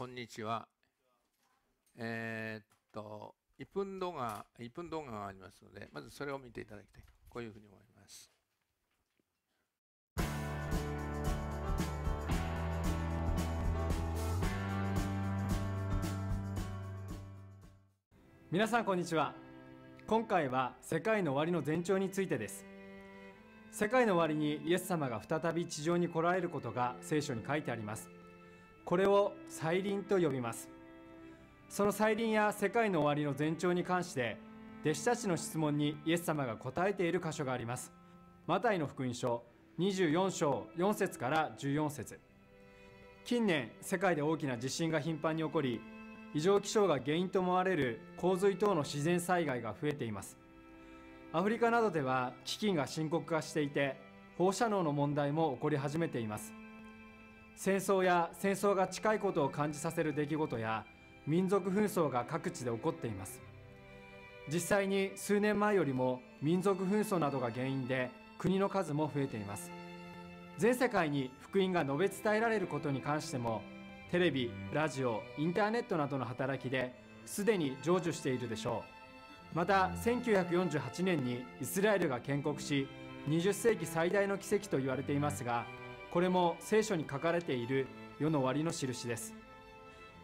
こんにちは。えー、っと、1分動画、1分動画がありますので、まずそれを見ていただきたい。こういうふうに思います。皆さんこんにちは。今回は世界の終わりの前兆についてです。世界の終わりにイエス様が再び地上に来られることが聖書に書いてあります。これを再臨と呼びますその再臨や世界の終わりの前兆に関して弟子たちの質問にイエス様が答えている箇所がありますマタイの福音書24章4節から14節近年世界で大きな地震が頻繁に起こり異常気象が原因と思われる洪水等の自然災害が増えていますアフリカなどでは飢饉が深刻化していて放射能の問題も起こり始めています戦争や戦争が近いことを感じさせる出来事や民族紛争が各地で起こっています実際に数年前よりも民族紛争などが原因で国の数も増えています全世界に福音が述べ伝えられることに関してもテレビラジオインターネットなどの働きですでに成就しているでしょうまた1948年にイスラエルが建国し20世紀最大の奇跡と言われていますがこれも聖書に書かれている世の終わりの印です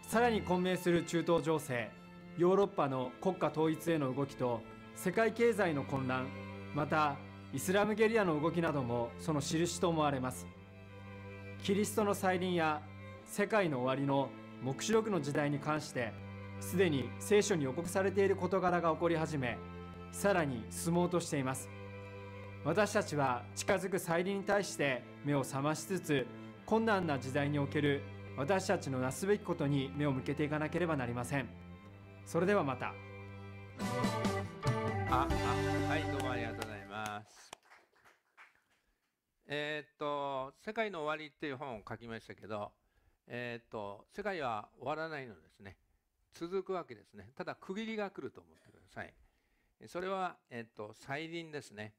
さらに混迷する中東情勢ヨーロッパの国家統一への動きと世界経済の混乱またイスラムゲリラの動きなどもその印と思われますキリストの再臨や世界の終わりの黙示録の時代に関してすでに聖書に予告されている事柄が起こり始めさらに進もうとしています私たちは近づく再臨に対して目を覚ましつつ困難な時代における私たちのなすべきことに目を向けていかなければなりませんそれではまたああはいどうもありがとうございますえー、っと「世界の終わり」っていう本を書きましたけどえー、っと世界は終わらないのですね続くわけですねただ区切りが来ると思ってくださいそれは、えー、っと再臨ですね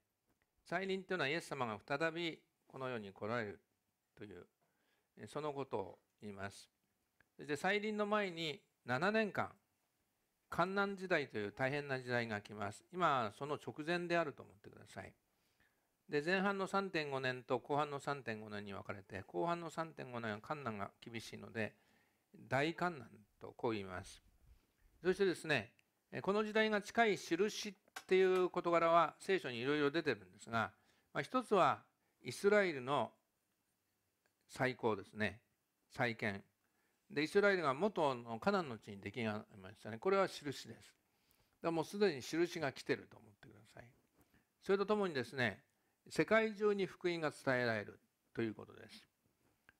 再臨というのはイエス様が再びこの世に来られるというそのことを言いますそして再臨の前に7年間観難時代という大変な時代が来ます今その直前であると思ってくださいで前半の3.5年と後半の3.5年に分かれて後半の3.5年は観難が厳しいので大観難とこう言いますそしてですねこの時代が近い印っていう事柄は聖書にいろいろ出てるんですが、まあ、一つはイスラエルの再興ですね再建でイスラエルが元のカナンの地に出来上がりましたねこれは印ですだもうすでに印が来てると思ってくださいそれとともにですね世界中に福音が伝えられるということです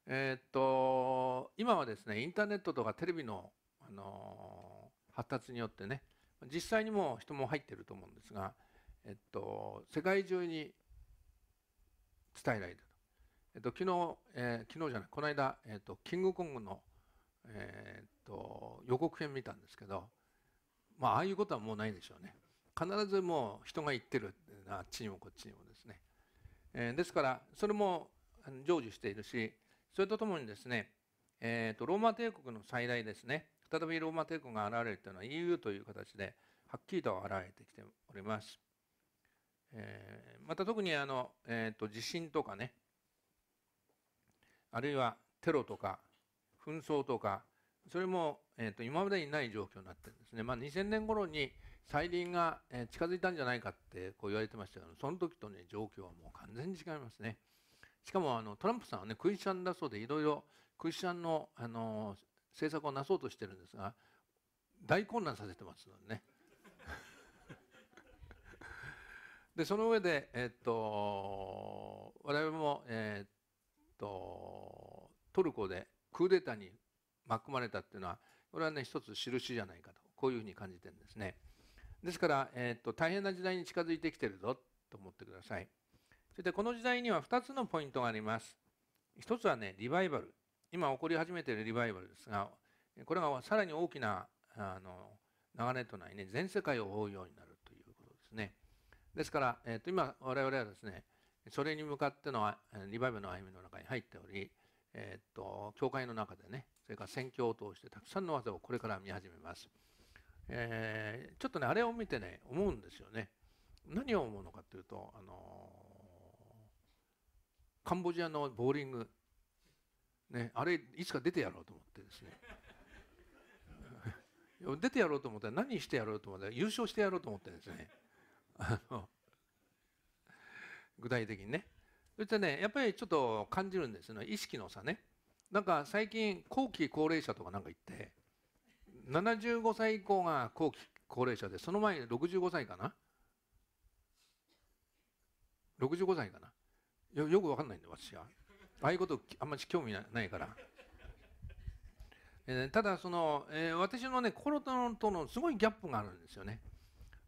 えー、っと今はですねインターネットとかテレビの、あのー、発達によってね実際にも人も入ってると思うんですが、えっと、世界中に伝えられたと、えっと、昨日、えー、昨日じゃないこの間、えっと、キングコングの、えー、っと予告編見たんですけど、まあ、ああいうことはもうないでしょうね必ずもう人が行ってるあっちにもこっちにもですね、えー、ですからそれも成就しているしそれとともにですね、えー、とローマ帝国の最大ですね再びローマ帝国が現れるというのは EU という形ではっきりと現れてきております。えー、また特にあの、えーと、地震とかねあるいはテロとか紛争とかそれも、えーと、と今までにない状況になってるんですね、まあ、2000年頃に再臨が近づいたんじゃないかってこう言われてましたけどその時とね状況はもう完全に違いますねしかもあのトランプさんはねクリスチャンだそうでいろいろクリスチャンのあの政策をなそうとしてるんですが大混乱させてますのでね でその上で、えー、っと我々も、えー、っとトルコでクーデターに巻き込まれたっていうのはこれはね一つ印じゃないかとこういうふうに感じてるんですね。ですから、えー、っと大変な時代に近づいてきてるぞと思ってください。そしてこの時代には2つのポイントがあります。1つはねリバイバル今起こり始めているリバイバルですがこれがさらに大きなあの流れとなりね全世界を覆うようになるということですね。ですから、えー、と今我々はですねそれに向かってのリバイバルの歩みの中に入っており、えーと、教会の中でねそれから宣教を通してたくさんの技をこれから見始めます。えー、ちょっとねあれを見てね思うんですよね。何を思うのかというと、あのー、カンボジアのボーリングね、あれいつか出てやろうと思ってですね 出てやろうと思ったら何してやろうと思ったら優勝してやろうと思ってですねあの具体的にねそしてねやっぱりちょっと感じるんですよね意識の差ねなんか最近後期高齢者とかなんか言って75歳以降が後期高齢者でその前に65歳かな65歳かなよよく分かんないんで私はああいうことあんまり興味ないから。えー、ただその、えー、私のね心とのすごいギャップがあるんですよね。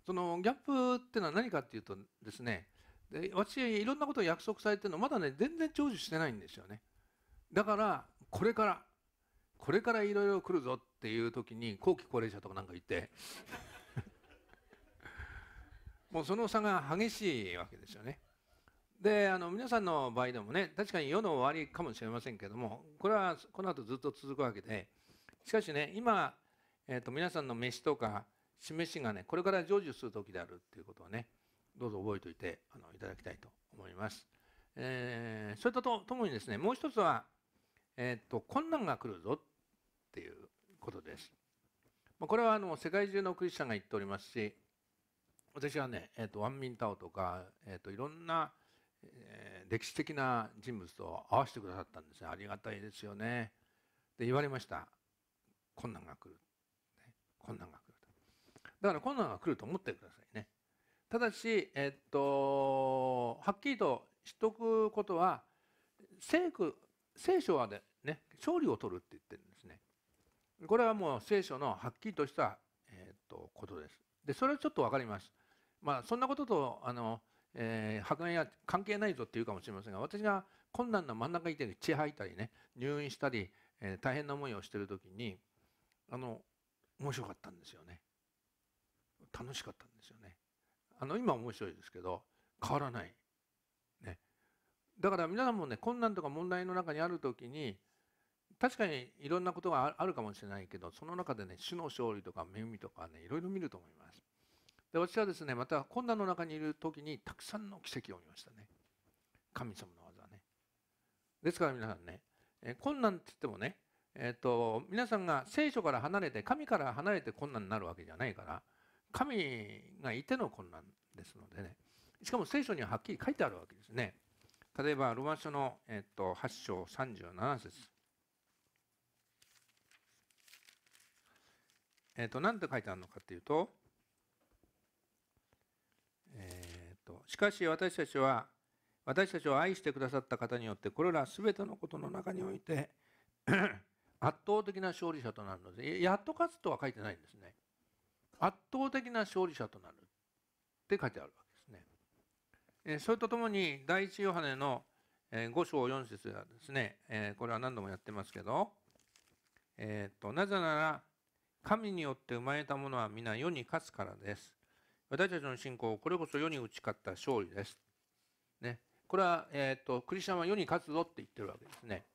そのギャップっていうのは何かっていうとですねで私いろんなことを約束されてるのまだね全然成就してないんですよね。だからこれからこれからいろいろ来るぞっていう時に後期高齢者とかなんかいて もうその差が激しいわけですよね。であの皆さんの場合でもね確かに世の終わりかもしれませんけどもこれはこの後ずっと続くわけでしかしね今、えーと、皆さんの飯とか示しがねこれから成就する時であるっていうことをねどうぞ覚えておいてあのいただきたいと思います、えー、それとともにですねもう一つは、えーと、困難が来るぞっていうことですこれはあの世界中のクリスチャンが言っておりますし私はね、えーと、とワンミンタオとか、えー、といろんなえ歴史的な人物と会わせてくださったんですよありがたいですよねで言われました困難が来る、ね、困難が来るとだから困難が来ると思ってくださいねただし、えっと、はっきりと知っておくことは聖句聖書はでね勝利を取るって言ってるんですねこれはもう聖書のはっきりとした、えっとことですでそれはちょっと分かりますまあそんなこととあのえー、迫害は関係ないぞって言うかもしれませんが私が困難な真ん中にいて血吐いたりね入院したり、えー、大変な思いをしてる時にあの面白かったんですよね楽しかったんですよねあの今面白いですけど変わらない、ね、だから皆さんもね困難とか問題の中にある時に確かにいろんなことがあるかもしれないけどその中でね死の勝利とか恵みとかねいろいろ見ると思いますで私はですねまた困難の中にいる時にたくさんの奇跡を見ましたね神様の技ねですから皆さんね、え困難って言ってもねえーと、皆さんが聖書から離れて神から離れて困難になるわけじゃないから神がいての困難ですのでねしかも聖書にははっきり書いてあるわけですね例えばロマン書の、えーと、8章37節えーと、と何て書いてあるのかっていうとしかし私たちは私たちを愛してくださった方によってこれら全てのことの中において 圧倒的な勝利者となるのでやっと勝つとは書いてないんですね圧倒的な勝利者となるって書いてあるわけですねえそれとともに第一ヨハネの5章4節はですね、えこれは何度もやってますけど、えっとなぜなら神によって生まれたものは皆世に勝つからです私たちの信仰、これこそ世に打ち勝った勝利です。ね。これは、えっ、ー、と、クリスチャンは世に勝つぞって言ってるわけですね。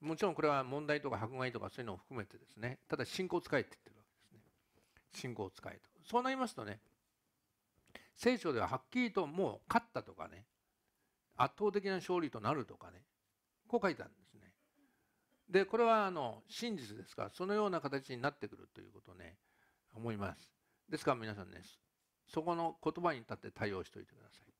もちろんこれは問題とか迫害とかそういうのを含めてですね。ただ信仰を使いって言ってるわけですね。信仰を使えと。そうなりますとね、聖書でははっきりともう勝ったとかね、圧倒的な勝利となるとかね、こう書いてあるんですね。で、これはあの真実ですから、そのような形になってくるということをね、思います。ですから皆さんね、そこの言葉に立って対応しておいてください。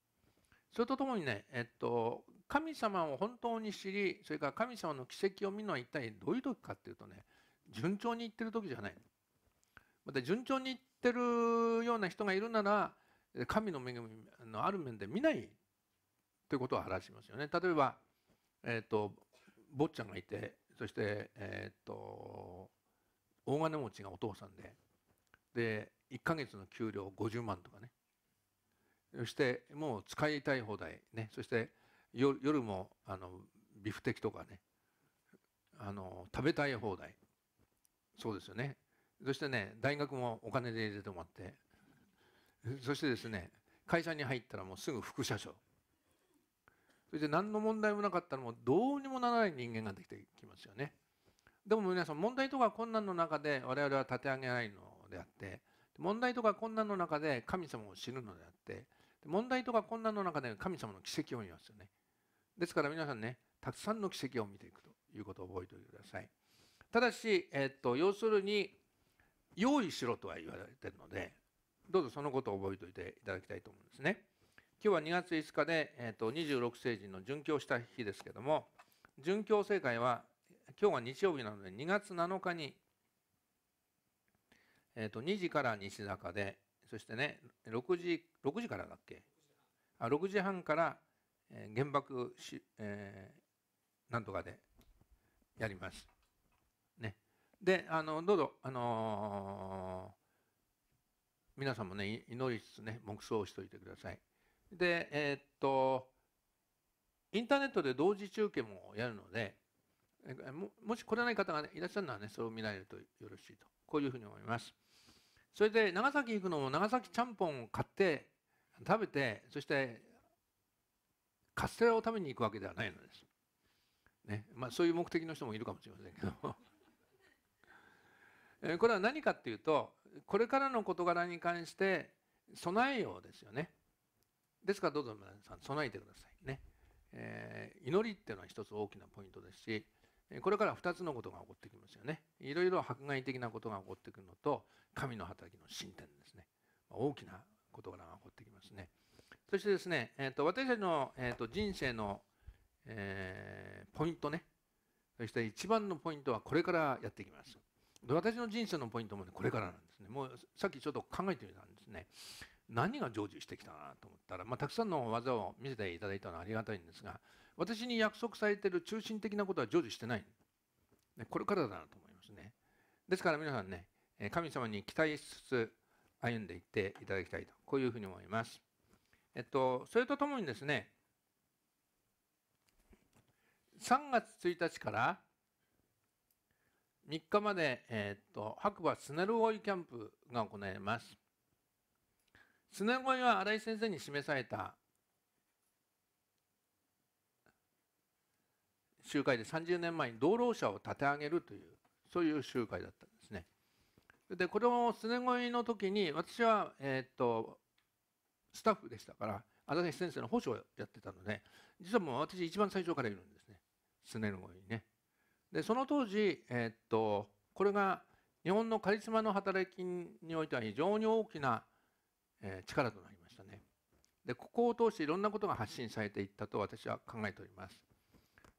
それとともにね、えっと、神様を本当に知り、それから神様の奇跡を見るのは一体どういう時かっていうとね、順調にいってる時じゃない。また順調にいってるような人がいるなら、神の恵みのある面で見ないということを話しますよね。例えば、えっと、坊ちゃんがいて、そして、えっと、大金持ちがお父さんで、で、1ヶ月の給料50万とかねそしてもう使いたい放題ねそして夜もあのビフテキとかねあの食べたい放題そうですよねそしてね大学もお金で入れてもらってそしてですね会社に入ったらもうすぐ副社長そして何の問題もなかったらもうどうにもならない人間ができてきますよねでも皆さん問題とか困難の中で我々は立て上げないのであって問題とか困難の中で神様を知るのであって問題とか困難の中で神様の奇跡を見ますよねですから皆さんねたくさんの奇跡を見ていくということを覚えておいてくださいただし、えっと要するに用意しろとは言われてるのでどうぞそのことを覚えておいていただきたいと思うんですね今日は2月5日で、えっと26世人の殉教した日ですけども殉教正解は今日が日曜日なので2月7日にえーと、2時から西坂でそしてね6時 ,6 時からだっけあ6時半から、えー、原爆し、えー、なんとかでやります。ね、であのどうぞ、あのー、皆さんもね祈りつつね黙想をしておいてください。でえー、っとインターネットで同時中継もやるのでももし来れない方が、ね、いらっしゃるならねそれを見られるとよろしいとこういうふうに思います。それで長崎行くのも長崎ちゃんぽんを買って食べてそしてカステラを食べに行くわけではないのです。ねまあ、そういう目的の人もいるかもしれませんけど えこれは何かっていうとこれからの事柄に関して備えようですよね。ですからどうぞ皆さん備えてくださいね。えー、祈りっていうのは一つ大きなポイントですしこれから2つのことが起こってきますよねいろいろ迫害的なことが起こってくるのと神の働きの進展ですね大きな事柄が起こってきますねそしてですね、えーと、私たちの、えーと、と人生の、えー、ポイントねそして一番のポイントはこれからやっていきます私の人生のポイントも、ね、これからなんですねもうさっきちょっと考えてみたんですね何が成就してきたなと思ったら、まあ、たくさんの技を見せていただいたのはありがたいんですが私に約束されてる中心的なことは成就してない。これからだなと思いますね。ですから皆さんね、神様に期待しつつ歩んでいっていただきたいと、こういうふうに思います。えっと、それとともにですね、3月1日から3日まで、えっと、白馬スネルゴイキャンプが行われます。スネルゴイは新井先生に示された集会で30年前に道路者を立て上げるというそういう集会だったんですね。でこれもすね声の時に私は、えー、っとスタッフでしたから足立先生の保守をやってたので実はもう私一番最初からいるんですねすね声にね。でその当時、えー、っとこれが日本のカリスマの働きにおいては非常に大きな、えー、力となりましたね。でここを通していろんなことが発信されていったと私は考えております。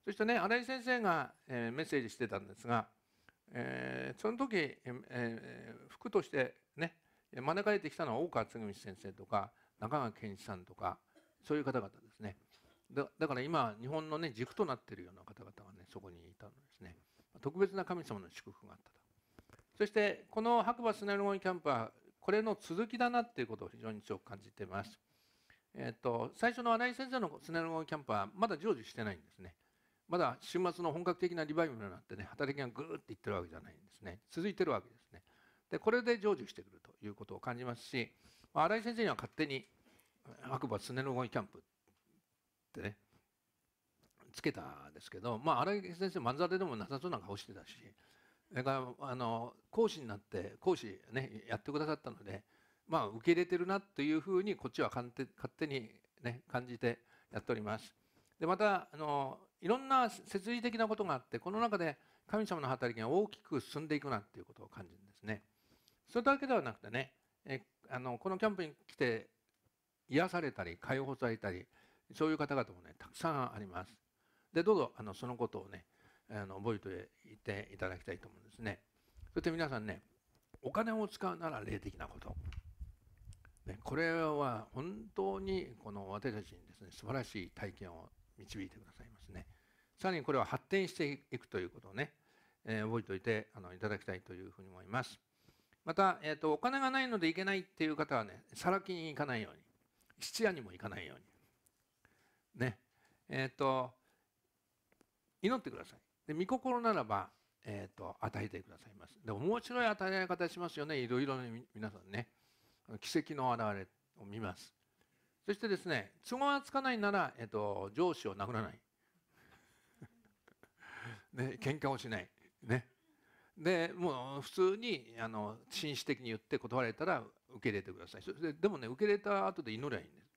そしてね新井先生が、えー、メッセージしてたんですが、えー、その時、えー、服としてね招かれてきたのは大川嗣道先生とか中川健一さんとかそういう方々ですねだだから今日本のね軸となっているような方々がねそこにいたんですね特別な神様の祝福があったとそしてこの白馬スネルゴイキャンプはこれの続きだなっていうことを非常に強く感じていますえっ、と最初の新井先生のスネルゴイキャンプはまだ成就してないんですねまだ週末の本格的なリバイバルなんてね働きがぐーっていってるわけじゃないんですね続いてるわけですねでこれで成就してくるということを感じますし、まあ、新井先生には勝手に白馬常のいキャンプってねつけたんですけど、まあ、新井先生まんざらでもなさそうな顔してたしそれからあの講師になって講師ねやってくださったのでまあ受け入れてるなというふうにこっちは勝手にね感じてやっております。でまたあのいろんな設理的なことがあってこの中で神様の働きが大きく進んでいくなっていうことを感じるんですね。それだけではなくてねえあのこのキャンプに来て癒されたり解放されたりそういう方々もねたくさんあります。でどうぞあのそのことをねあの覚えていていただきたいと思うんですね。そして皆さんねお金を使うなら霊的なこと。ね、これは本当にこの私たちにですね素晴らしい体験を導いてくださいますね。さらにこれは発展していくということをね、えー、覚えておいてあのいただきたいというふうに思います。また、えーと、お金がないので行けないっていう方はね、さらきに行かないように、質屋にも行かないように。ね。えっ、ー、と、祈ってください。で、御心ならば、えっ、ー、と、与えてくださいます。で、面白い与えられ方しますよね。いろいろ皆さんね。奇跡の現れを見ます。そしてですね、都合がつかないなら、えっと、上司を殴らない。ね、喧嘩をしない。ね。で、もう普通に、あの、紳士的に言って断られたら受け入れてください。そしてでもね、受け入れた後で祈ればいいんです。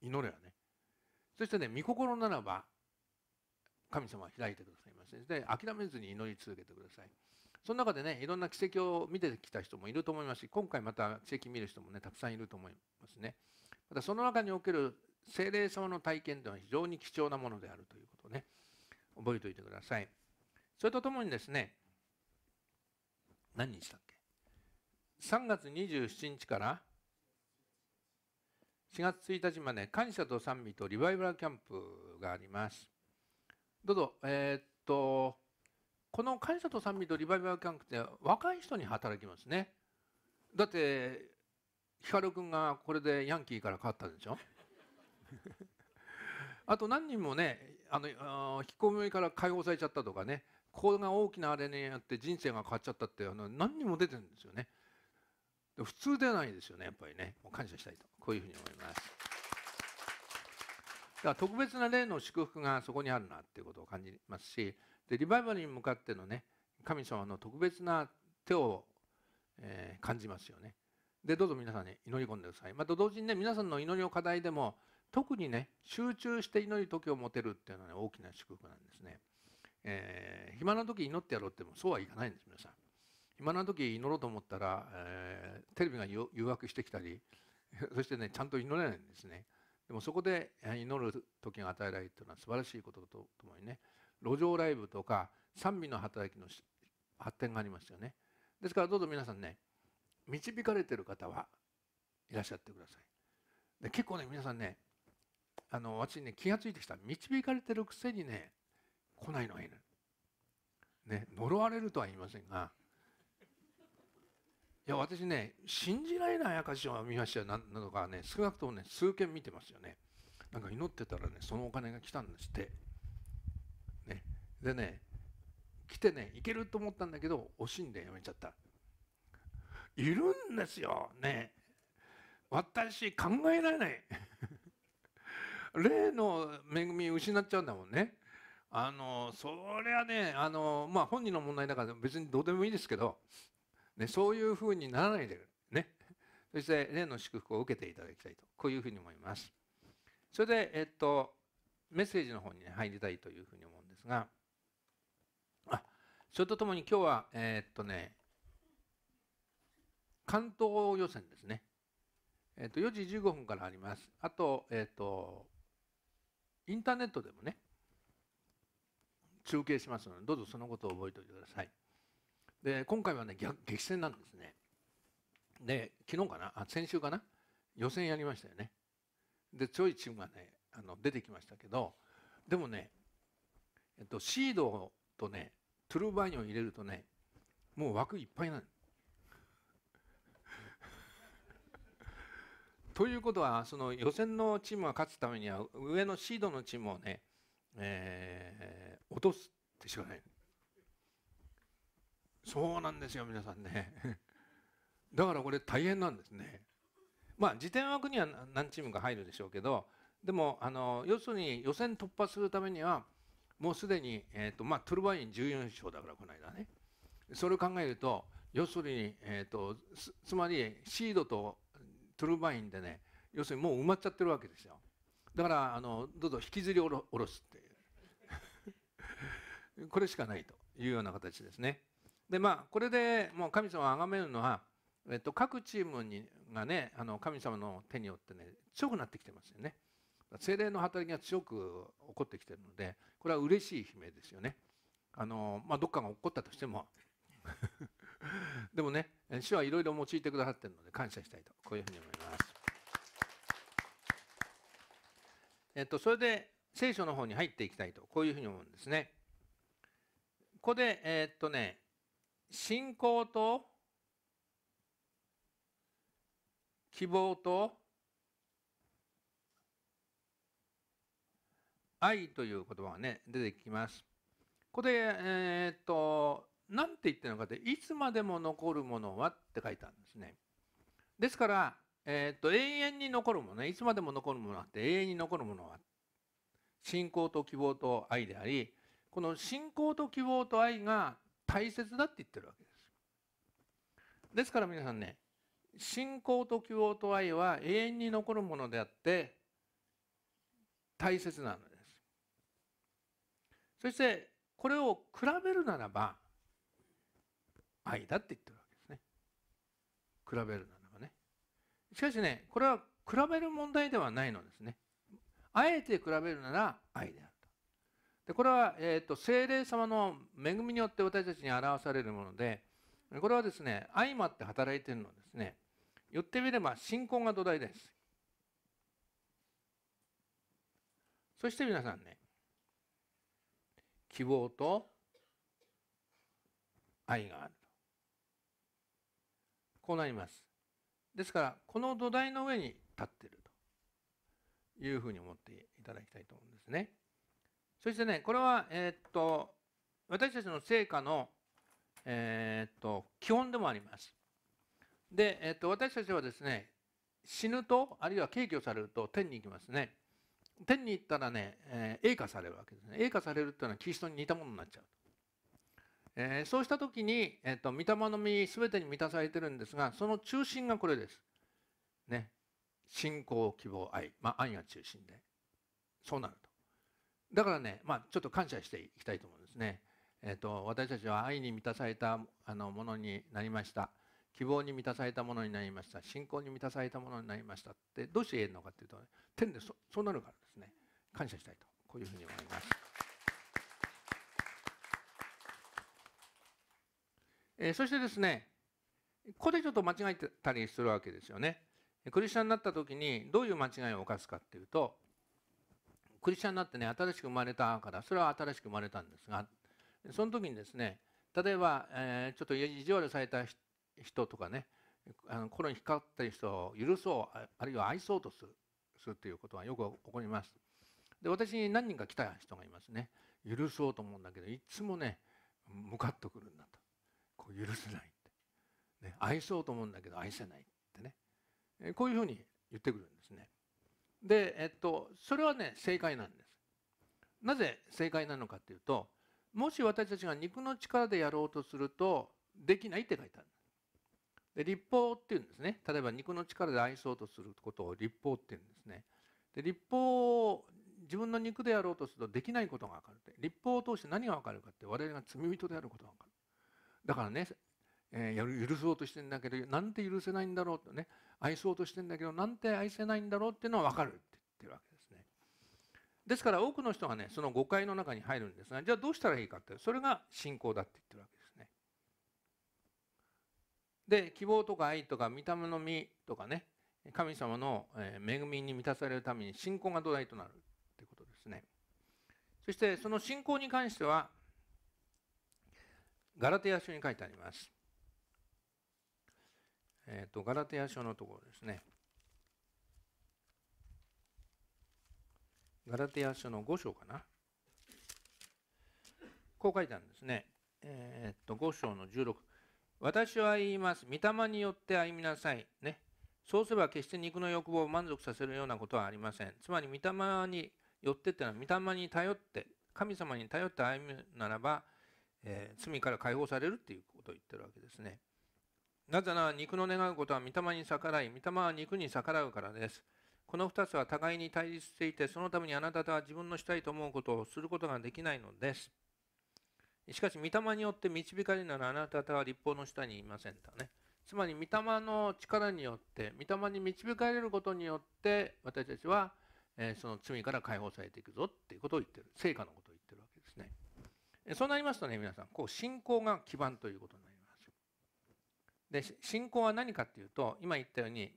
祈ればね。そしてね、御心ならば、神様は開いてくださいませ。で、諦めずに祈り続けてください。その中でね、いろんな奇跡を見てきた人もいると思いますし、今回また奇跡見る人もね、たくさんいると思いますね。またその中における精霊様の体験というのは非常に貴重なものであるということをね覚えておいてくださいそれとともにですね何日だっけ3月27日から4月1日まで感謝と賛美とリバイバルキャンプがありますどうぞえー、っとこの感謝と賛美とリバイバルキャンプって若い人に働きますねだってヒカル君がこれでヤンキーから変わったでしょ あと何人もねあのあ引きこもりから解放されちゃったとかねこれが大きなあれにあって人生が変わっちゃったってあの何人も出てるんですよね普通ではないですよねやっぱりねもう感謝したいとこういうふうに思いますだから特別な例の祝福がそこにあるなっていうことを感じますしでリバイバルに向かってのね神様の特別な手を、えー、感じますよねで、どうぞ皆さんね、祈り込んでください。また同時にね、皆さんの祈りの課題でも、特にね、集中して祈り時を持てるっていうのはね、大きな祝福なんですね。えー、暇な時祈ってやろうっても、そうはいかないんです、皆さん。暇な時祈ろうと思ったら、えー、テレビが誘惑してきたり、そしてね、ちゃんと祈れないんですね。でもそこで祈る時が与えられるというのは素晴らしいこととともにね、路上ライブとか賛美の働きの発展がありますよね。ですからどうぞ皆さんね、導かれてる方はいらっしゃってくださいで結構ね皆さんねあの私ね気が付いてきた導かれてるくせにね来ないのがいる、ね、呪われるとは言いませんがいや私ね信じられない証字を見ましたよなどかね少なくともね数件見てますよねなんか祈ってたらねそのお金が来たんですって、ね、でね来てね行けると思ったんだけど惜しんでやめちゃったいるんですよね私考えられない 例の恵み失っちゃうんだもんねあのそれはねあの、まあ、本人の問題だから別にどうでもいいですけど、ね、そういうふうにならないでねそして例の祝福を受けていただきたいとこういうふうに思いますそれでえっとメッセージの方に、ね、入りたいというふうに思うんですがあそれとともに今日はえっとね関東予選ですね。えっ、ー、と、4時15分からあります。あと、えっ、ー、と、インターネットでもね、中継しますので、どうぞそのことを覚えておいてください。で、今回はね、逆激戦なんですね。で、昨日かな、あ先週かな、予選やりましたよね。で、強いチームがね、あの出てきましたけど、でもね、えっと、シードとね、トゥルーバイニョン入れるとね、もう枠いっぱいなんということはその予選のチームが勝つためには上のシードのチームをね、えー、落とすってしかないそうなんですよ皆さんね だからこれ大変なんですねまあ自転枠には何チームか入るでしょうけどでもあの要するに予選突破するためにはもうすでに、えーとまあ、トゥルバイン14勝だからこの間ねそれを考えると要するに、えーと、とつまりシードとトゥルバインでね要するにもう埋まっちゃってるわけですよだからあのどうぞ引きずり下ろ下ろすっていう これしかないというような形ですねでまあこれでもう神様を崇めるのは、えっと、各チームにがねあの神様の手によってね強くなってきてますよね精霊の働きが強く起こってきてるのでこれは嬉しい悲鳴ですよねあの、まあ、どっかが起こったとしてもでもね主はいろいろ用いてくださってるので感謝したいとこういうふうに思います。えっと、それで聖書の方に入っていきたいとこういうふうに思うんですね。ここでえっとね信仰と希望と愛という言葉がね出てきます。ここで、えっと何て言ってるのかって、いつまでも残るものはって書いてあるんですね。ですから、えー、っと、永遠に残るもの、いつまでも残るものはって、永遠に残るものは、信仰と希望と愛であり、この信仰と希望と愛が大切だって言ってるわけです。ですから皆さんね、信仰と希望と愛は永遠に残るものであって、大切なのです。そして、これを比べるならば、愛だって言ってるわけですね比べるならばねしかしねこれは比べる問題ではないのですねあえて比べるなら愛であるとでこれは、えーと、と精霊様の恵みによって私たちに表されるものでこれはですね相まって働いているのですね言ってみれば信仰が土台ですそして皆さんね希望と愛があるこうなります。ですから、この土台の上に立ってるというふうに思っていただきたいと思うんですね。そしてね、これは、えっと、私たちの成果の、えっと、基本でもあります。で、えっと、私たちはですね、死ぬと、あるいは敬虚されると天に行きますね。天に行ったらね、えー、栄華されるわけですね。栄華されるっていうのはキリストに似たものになっちゃう。えー、そうした時に、えーと、御霊の実全てに満たされてるんですがその中心がこれです。ね。信仰希望愛、まあ、愛が中心でそうなるとだからね、まあ、ちょっと感謝していきたいと思うんですね、えーと、私たちは愛に満たされたあのものになりました希望に満たされたものになりました信仰に満たされたものになりましたってどうして言えるのかっていうと、ね、天でそうなるからですね感謝したいとこういうふうに思います。えー、そしてですねここでちょっと間違えてたりするわけですよね。クリスチャンになった時にどういう間違いを犯すかっていうとクリスチャンになってね新しく生まれたからそれは新しく生まれたんですがその時にですね例えば、えー、ちょっと意地悪された人とかねあの心に光った人を許そうあるいは愛そうとするするていうことはよく起こります。で私に何人か来た人がいますね許そうと思うんだけどいつもねムかっとくるんだとこう許せないって、ね、愛そうと思うんだけど愛せないってね、えこういうふうに言ってくるんですね。で、えっと、それはね正解なんです。なぜ正解なのかっていうともし私たちが肉の力でやろうとするとできないって書いてあるで立法っていうんですね例えば肉の力で愛そうとすることを立法っていうんですねで立法を自分の肉でやろうとするとできないことが分かるって立法を通して何が分かるかって我々が罪人であることが分かるだからね、えー、許そうとしてんだけどなんて許せないんだろうとね愛そうとしてんだけどなんて愛せないんだろうっていうのは分かるって言ってるわけですね。ですから多くの人がねその誤解の中に入るんですがじゃあどうしたらいいかってそれが信仰だって言ってるわけですね。で希望とか愛とか見た目の実とかね神様の恵みに満たされるために信仰が土台となるってことですね。そしてその信仰に関してはガラテヤ書に書いてあります。えっ、ー、と、ガラテヤ書のところですね。ガラテヤ書の5章かな。こう書いてあるんですね。えっ、ー、と、5章の16。私は言います。御霊によって歩みなさい。ね。そうすれば決して肉の欲望を満足させるようなことはありません。つまり、御霊によってってのは、御霊に頼って、神様に頼って歩むならば、えー、罪から解放されるっていうことを言ってるわけですね。なぜなら肉の願うことは御霊に逆らい、御霊は肉に逆らうからです。この2つは互いに対立していて、そのためにあなたは自分のしたいと思うことをすることができないのです。しかし、御霊によって導かれるならあなたは立法の下にいませんとね。つまり、御霊の力によって、御霊に導かれることによって、私たちは、えー、その罪から解放されていくぞっていうことを言ってる。成果のこと。そうなりますとね皆さんこう信仰が基盤ということになりますで信仰は何かっていうと今言ったように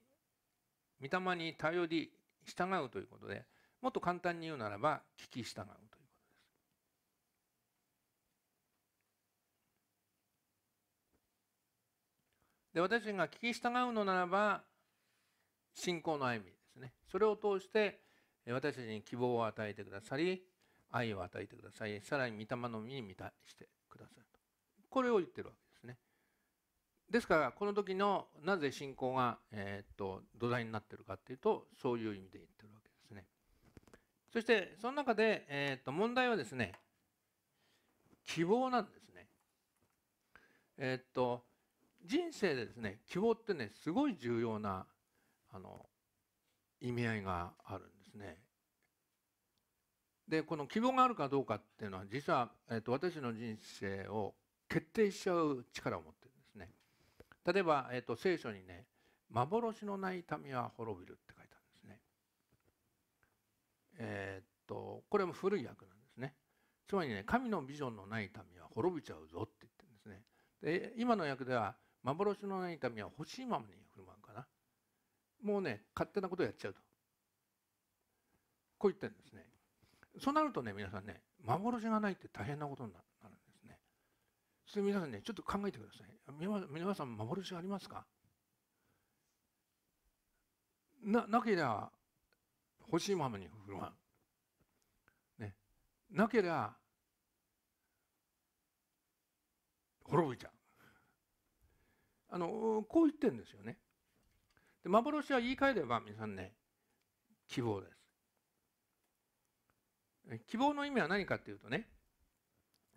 御霊に頼り従うということでもっと簡単に言うならば聞き従うということですで私たちが聞き従うのならば信仰の歩みですねそれを通して私たちに希望を与えてくださり愛を与えてくださいさらに御霊の実に満たしてくださいとこれを言ってるわけですねですからこの時のなぜ信仰が、えー、っと土台になってるかっていうとそういう意味で言ってるわけですねそしてその中で、えー、っと問題はですね希望なんですねえー、っと人生でですね希望ってねすごい重要なあの意味合いがあるんですねでこの希望があるかどうかっていうのは実は、えーと、私の人生を決定しちゃう力を持ってるんですね例えば、えーと、聖書にね「幻のない民は滅びる」って書いてあるんですねえっ、ー、とこれも古い訳なんですねつまりね神のビジョンのない民は滅びちゃうぞって言ってるんですねで今の訳では「幻のない民は欲しいままに振る舞う」かなもうね勝手なことやっちゃうとこう言ってるんですねそうなるとね皆さんね幻がないって大変なことになるんですねそれ皆さんねちょっと考えてください皆さん幻ありますかななけりゃ欲しいままに振る舞う、ね、なけりゃ滅びちゃうあのこう言ってるんですよねで幻は言い換えれば皆さんね希望です希望の意味は何かっていうとね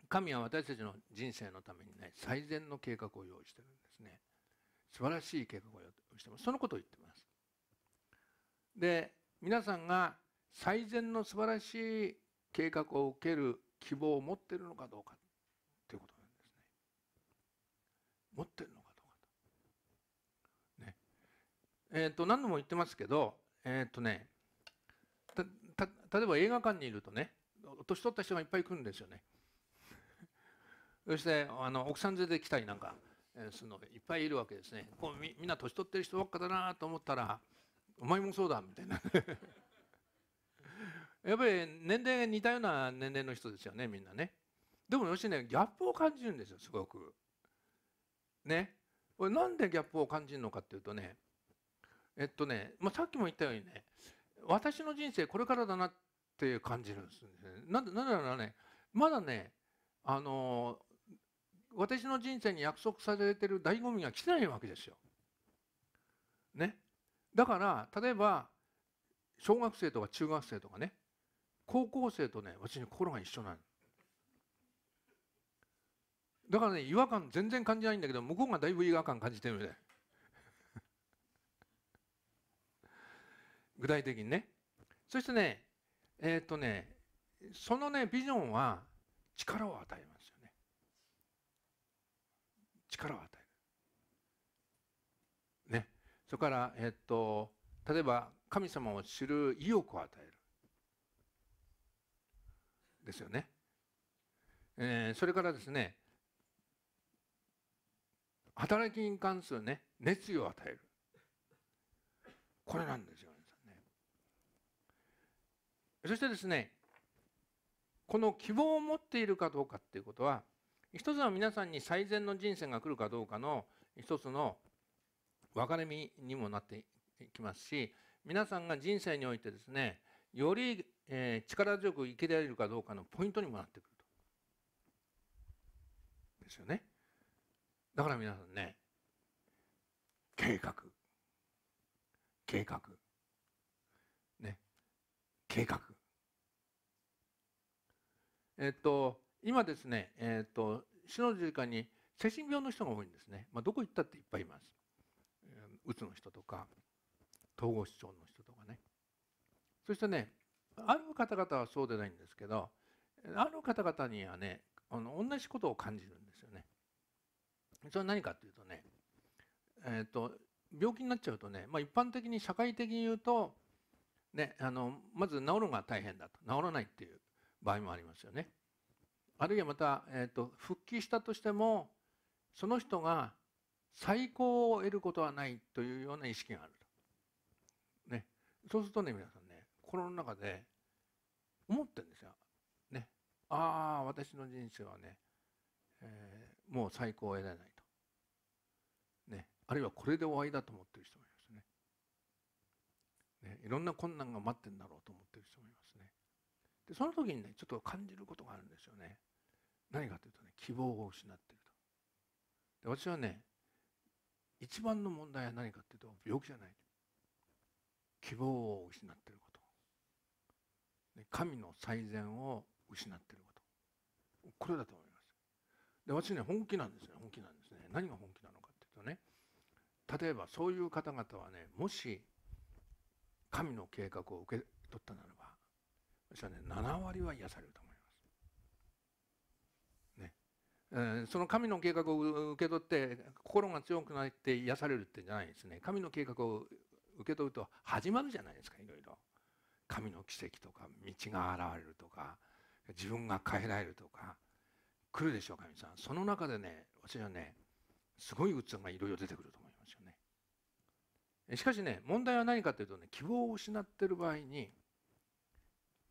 神は私たちの人生のためにね最善の計画を用意してるんですね素晴らしい計画を用意してますそのことを言ってますで皆さんが最善の素晴らしい計画を受ける希望を持ってるのかどうかということなんですね持ってるのかどうかとねえっ、ー、と何度も言ってますけどえっ、ー、とね例えば映画館にいるとね年取った人がいっぱい来るんですよね そしてあの奥さん連れてきたりなんか、えー、するのいっぱいいるわけですねこうみみんな年取ってる人ばっかだなと思ったらお前もそうだみたいな やっぱり年齢が似たような年齢の人ですよねみんなねでも要するにねギャップを感じるんですよすごくねこれなんでギャップを感じるのかっていうとねえっとね、まあ、さっきも言ったようにね私の人生これからだなって感じるんですね。なんでなぜならねまだねあの私の人生に約束されてる醍醐味が来てないわけですよ。ね。だから例えば小学生とか中学生とかね高校生とね私に心が一緒なの。だからね違和感全然感じないんだけど向こうがだいぶ違和感感じてるよね。具体的にねそしてねえっ、ー、とねそのねビジョンは力を与えますよね力を与えるねそれからえっ、ー、と例えば神様を知る意欲を与えるですよね、えー、それからですね働きに関するね熱意を与えるこれなんですよそしてですねこの希望を持っているかどうかっていうことは一つは皆さんに最善の人生が来るかどうかの一つの分かれ目にもなってきますし皆さんが人生においてですねより、え力強く生きられるかどうかのポイントにもなってくると。ですよね。だから皆さんね計画計画ね計画えっと、今ですね、えっと、死の時間に精神病の人が多いんですね、まあ、どこ行ったっていっぱいいます。うつの人とか統合失調の人とかねそしてねある方々はそうでないんですけどある方々にはねあの同じことを感じるんですよね。それは何かっていうとね、えーと、と病気になっちゃうとね、まあ、一般的に社会的に言うと、ね、あのまず治るのが大変だと治らないっていう場合もありますよね。あるいはまた、えーと、復帰したとしてもその人が最高を得ることはないというような意識があるね、そうするとね皆さんね心の中で思ってるんですよ。ね、ああ私の人生はね、えー、もう最高を得られないと。ね、あるいはこれで終わりだと思ってる人もいますねね。いろんな困難が待ってるんだろうと思ってる人もいますね。でその時にねちょっと感じることがあるんですよね何かというとね希望を失ってるとで私はね一番の問題は何かっていうと病気じゃない希望を失ってること神の最善を失ってることこれだと思いますで私ね本気なんですね本気なんですね何が本気なのかっていうとね例えばそういう方々はねもし神の計画を受け取ったならば私はね7割は癒されると思います。ねえー、その神の計画を受け取って心が強くなって癒されるってんじゃないですね神の計画を受け取ると始まるじゃないですかいろいろ神の奇跡とか道が現れるとか自分が変えられるとか来るでしょう神さんその中でね私はねすごい器がいろいろ出てくると思いますよねしかしね問題は何かというとね希望を失っている場合に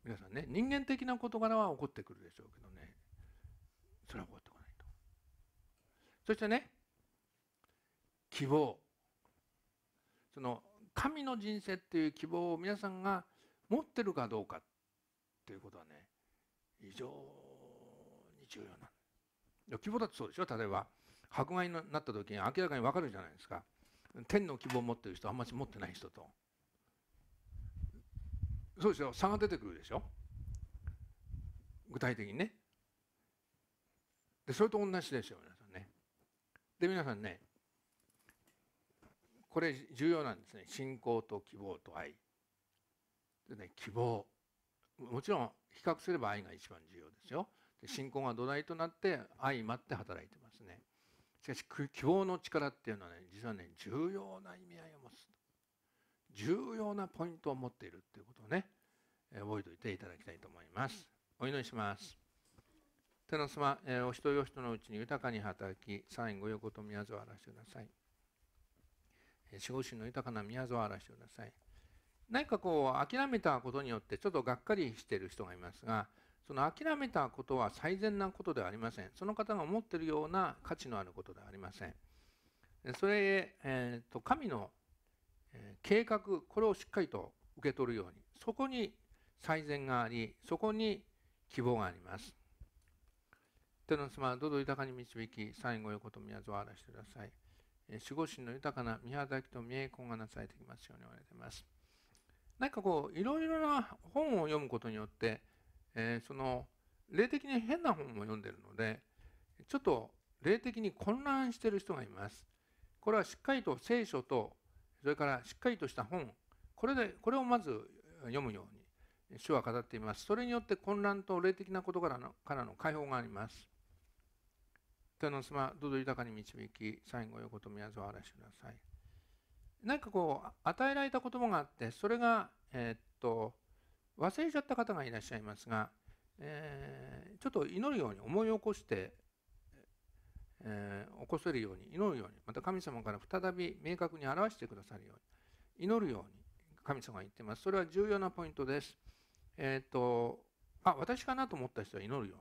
皆さんね人間的な事柄は起こってくるでしょうけどねそれは起こってこないとそしてね希望その神の人生っていう希望を皆さんが持ってるかどうかっていうことはね非常に重要なん希望だってそうでしょ例えば迫害になった時に明らかに分かるじゃないですか天の希望を持ってる人あんまり持ってない人とそうですよ差が出てくるでしょ具体的にねでそれと同じですよ皆さんねで皆さんねこれ重要なんですね信仰と希望と愛でね希望もちろん比較すれば愛が一番重要ですよで信仰が土台となって相まって働いてますねしかし希望の力っていうのはね実はね重要な意味合いを持つ重要なポイントを持っているということをね覚えておいていただきたいと思いますお祈りします手の様、えお一人お一人のうちに豊かに働き最後横と宮津を荒らしてください守護神の豊かな宮沢を荒らしてください何かこう諦めたことによってちょっとがっかりしている人がいますがその諦めたことは最善なことではありませんその方が思っているような価値のあることではありませんそれ、えーと、と神の計画これをしっかりと受け取るようにそこに最善がありそこに希望があります。手の妻はどうぞ豊かに導き最後こと宮津を荒らしてください。守護神の豊かな宮崎と見栄光がなされてきますように言われてます。何かこういろいろな本を読むことによって、えー、その霊的に変な本も読んでるのでちょっと霊的に混乱してる人がいます。これはしっかりと聖書とそれからしっかりとした本これでこれをまず読むように主は語っていますそれによって混乱と霊的なことからのからの解放があります天のすまどど豊かに導き最後横と宮沢をらしてください何かこう与えられた言葉があってそれがえー、っと忘れちゃった方がいらっしゃいますが、えー、ちょっと祈るように思い起こしてえー、起こせるように祈るようにまた神様から再び明確に表してくださるように祈るように神様が言ってますそれは重要なポイントですえっ、とあ私かなと思った人は祈るよ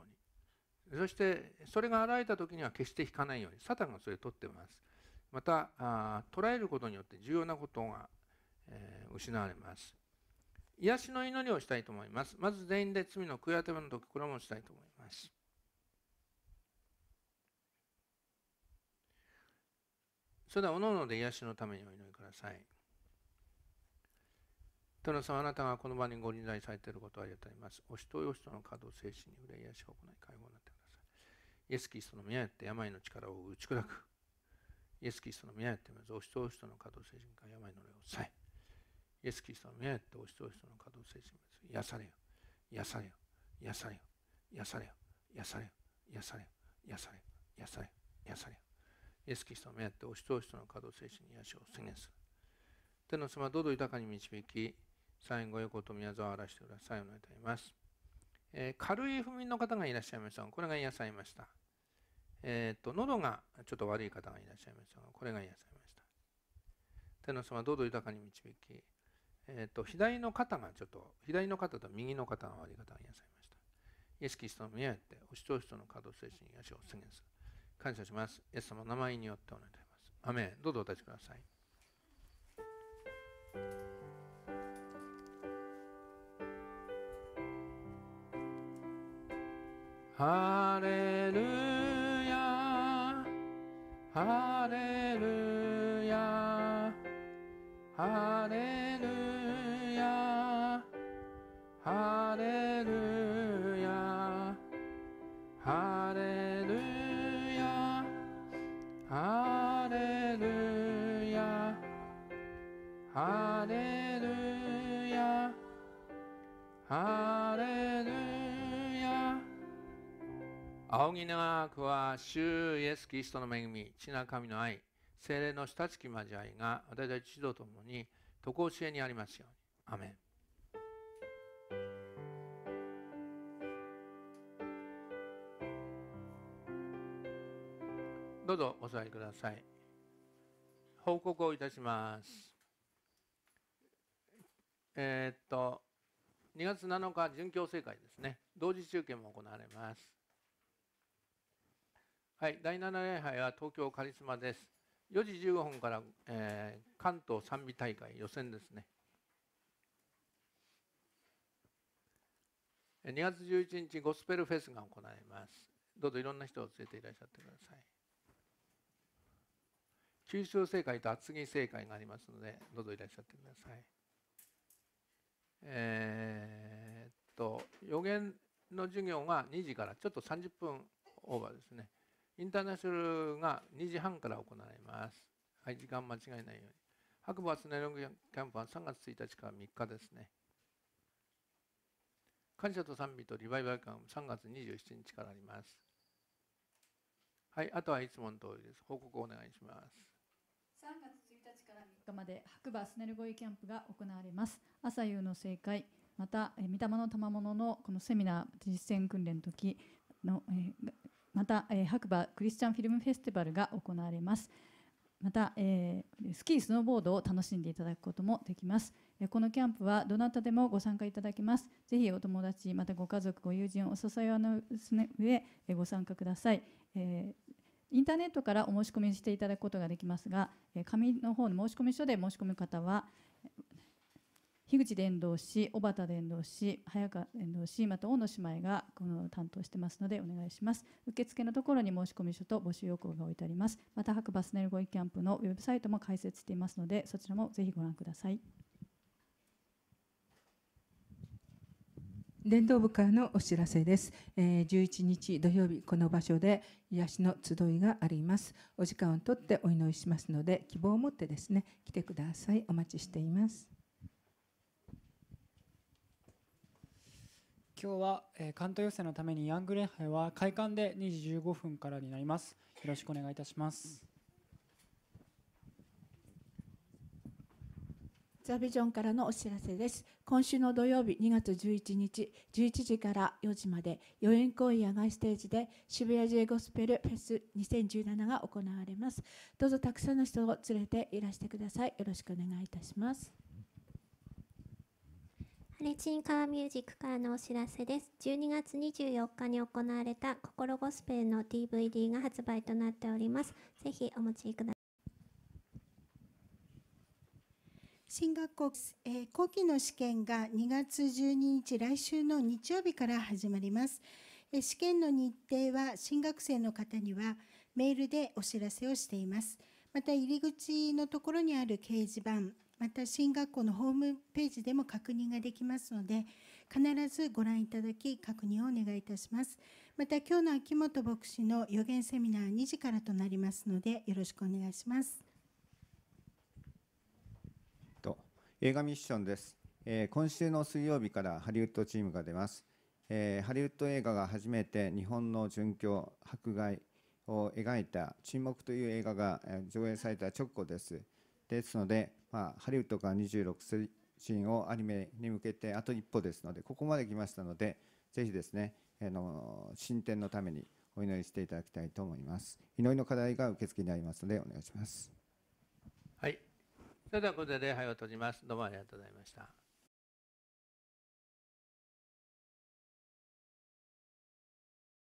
うにそしてそれが現れた時には決して引かないようにサタンがそれを取ってますまたあ捉えることによって重要なことが、えー、失われます癒しの祈りをしたいと思いますまず全員で罪の悔い改めの時これもしたいと思いますそれでは、おのおので癒しのためにお祈りください。殿様、あなたがこの場にご臨在されていることをありがとうございます。お人よ人の稼働精神に触れ癒しを行い、解放になってください。イエス・キリストの宮やって病の力を打ち砕く。イエス・キリストの宮やってまず、お人よ人の稼働精神から病の霊を抑え。イエス・キリストの宮やってお人よ人の稼働精神を癒されよ。癒されよ。癒されよ。癒されよ。癒されよ。癒されよ。癒されよ。癒されよ。癒されよ。イエス・キリストの目あってお通しての稼働精神に癒しを宣言する。天の様、どうぞ豊かに導き、最後横と宮沢を荒らしてください。お願いいたします。えー、軽い不眠の方がいらっしゃいましたが、これが癒されました。えっ、と、喉がちょっと悪い方がいらっしゃいましたが、これが癒されました。天の様、どうぞ豊かに導き、えっ、と、左の肩がちょっと、左の肩と右の肩の悪い方が癒されました。イエス・キリストの目って、お通しての稼働精神癒しを宣言する。感謝します。イエス様の名前によってお願いします。アメン。どうぞお立ちください。ハレルヤ。ハレルヤに長くは、主イエス・キリストの恵み、血な神の愛、精霊の親しき交わりが、私たち一同ともに、とこしえにありますように。アメン。どうぞお座りください。報告をいたします。えー、っと、2月7日、殉教聖会ですね。同時中継も行われます。はい、第7礼拝は東京カリスマです。4時15分から、えー、関東賛美大会予選ですね。2月11日ゴスペルフェスが行われます。どうぞいろんな人を連れていらっしゃってください。九州正解と厚木正解がありますので、どうぞいらっしゃってください。えー、っと、予言の授業が2時から、ちょっと30分オーバーですね。インターナショナルが2時半から行われます。はい、時間間違いないように。白馬スネロングキャンプは3月1日から3日ですね。感謝と賛美とリバイバル感3月27日からあります。はい、あとはいつもの通りです。報告をお願いします。3月1日から3日まで白馬スネルゴイキャンプが行われます。朝夕の正解、また、え御霊の賜物のこのセミナー、実践訓練の時の、えーまた、えー、白馬クリスチャンフィルムフェスティバルが行われますまた、えー、スキースノーボードを楽しんでいただくこともできます、えー、このキャンプはどなたでもご参加いただけますぜひお友達またご家族ご友人をお誘いの上、えご参加ください、えインターネットからお申し込みしていただくことができますが、え紙の方の申込書で申し込む方は、樋口伝道師、小畑伝道師、早川伝道師、また大野姉妹がこの担当してますのでお願いします。受付のところに申し込み書と募集要項が置いてあります。また、白バスネルゴイキャンプのウェブサイトも開設していますので、そちらもぜひご覧ください。伝道部からのお知らせです。11日土曜日、この場所で癒しの集いがあります。お時間をとってお祈りしますので、希望を持ってですね、来てください。お待ちしています。今日は、えー、関東予選のためにヤング礼拝は開館で2時15分からになりますよろしくお願いいたしますザビジョンからのお知らせです今週の土曜日2月11日11時から4時まで予演公演野外ステージで渋谷 J ゴスペルフェス2017が行われますどうぞたくさんの人を連れていらしてくださいよろしくお願いいたしますレチンカーミュージックからのお知らせです。12月24日に行われた心ゴスペルの DVD が発売となっております。ぜひお持ちください。新学校、えー、後期の試験が2月12日来週の日曜日から始まります。え試験の日程は新学生の方にはメールでお知らせをしています。また入り口のところにある掲示板また進学校のホームページでも確認ができますので必ずご覧いただき確認をお願いいたしますまた今日の秋元牧師の予言セミナー2時からとなりますのでよろしくお願いしますと映画ミッションです、え今週の水曜日からハリウッドチームが出ます、えハリウッド映画が初めて日本の殉教迫害を描いた沈黙という映画が上映された直後ですですのでまあ、ハリウッドから26推進をアニメに向けてあと一歩ですのでここまで来ましたのでぜひですね、あの進展のためにお祈りしていただきたいと思います祈りの課題が受付になりますのでお願いしますはいそれではここで礼拝を閉じますどうもありがとうございました